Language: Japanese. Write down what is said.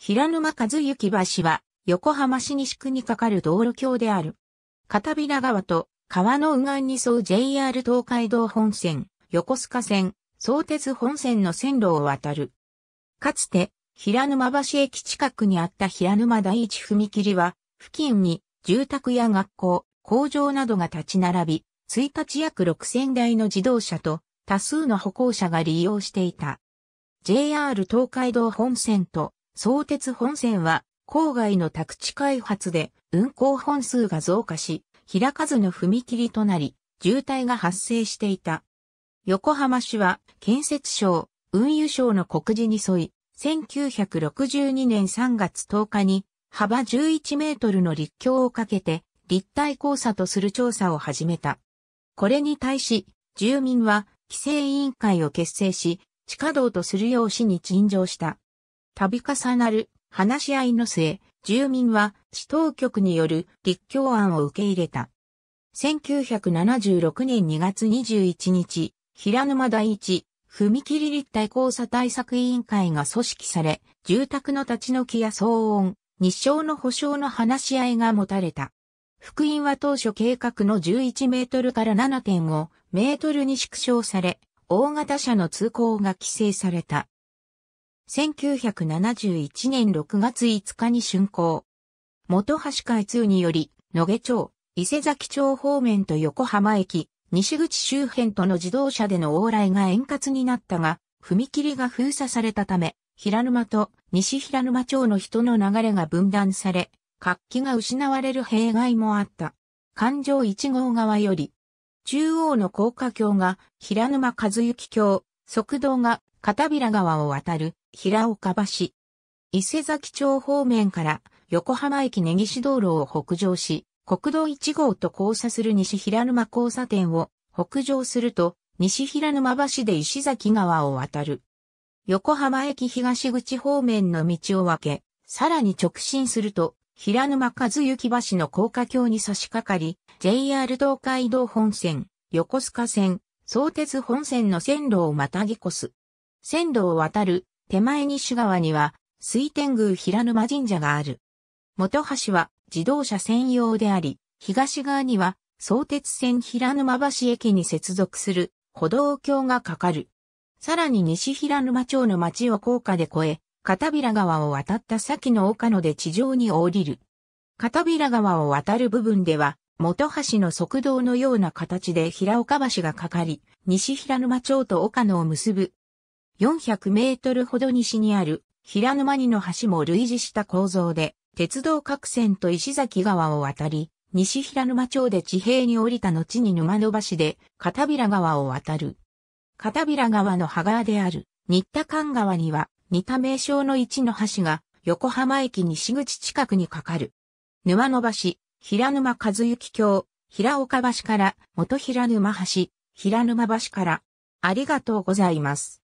平沼和幸橋は、横浜市西区に架かる道路橋である。片平川と川の右岸に沿う JR 東海道本線、横須賀線、相鉄本線の線路を渡る。かつて、平沼橋駅近くにあった平沼第一踏切は、付近に住宅や学校、工場などが立ち並び、1日約6000台の自動車と多数の歩行者が利用していた。JR 東海道本線と相鉄本線は、郊外の宅地開発で運行本数が増加し、開かずの踏切となり、渋滞が発生していた。横浜市は、建設省、運輸省の告示に沿い、1962年3月10日に、幅11メートルの立教をかけて、立体交差とする調査を始めた。これに対し、住民は、規制委員会を結成し、地下道とするよう市に陳情した。度重なる話し合いの末、住民は市当局による立教案を受け入れた。1976年2月21日、平沼第一、踏切立体交差対策委員会が組織され、住宅の立ち退きや騒音、日照の保障の話し合いが持たれた。福音は当初計画の11メートルから7.5メートルに縮小され、大型車の通行が規制された。1971年6月5日に竣工。元橋開通により、野毛町、伊勢崎町方面と横浜駅、西口周辺との自動車での往来が円滑になったが、踏切が封鎖されたため、平沼と西平沼町の人の流れが分断され、活気が失われる弊害もあった。環状1号側より、中央の高架橋が平沼和幸橋、側道が片平川を渡る平岡橋。伊勢崎町方面から横浜駅根岸道路を北上し、国道1号と交差する西平沼交差点を北上すると西平沼橋で石崎川を渡る。横浜駅東口方面の道を分け、さらに直進すると平沼和幸橋の高架橋に差し掛かり、JR 東海道本線、横須賀線、相鉄本線の線路をまたぎ越す。線路を渡る手前西側には、水天宮平沼神社がある。元橋は自動車専用であり、東側には相鉄線平沼橋駅に接続する歩道橋がかかる。さらに西平沼町の町を高架で越え、片平川を渡った先の岡野で地上に降りる。片平川を渡る部分では、元橋の側道のような形で平岡橋がかかり、西平沼町と岡野を結ぶ400メートルほど西にある平沼にの橋も類似した構造で、鉄道各線と石崎川を渡り、西平沼町で地平に降りた後に沼の橋で片平川を渡る。片平川の羽川である新田間川には似た名称の一の橋が横浜駅西口近くに架かる。沼の橋、平沼和幸橋、平岡橋から元平沼橋、平沼橋からありがとうございます。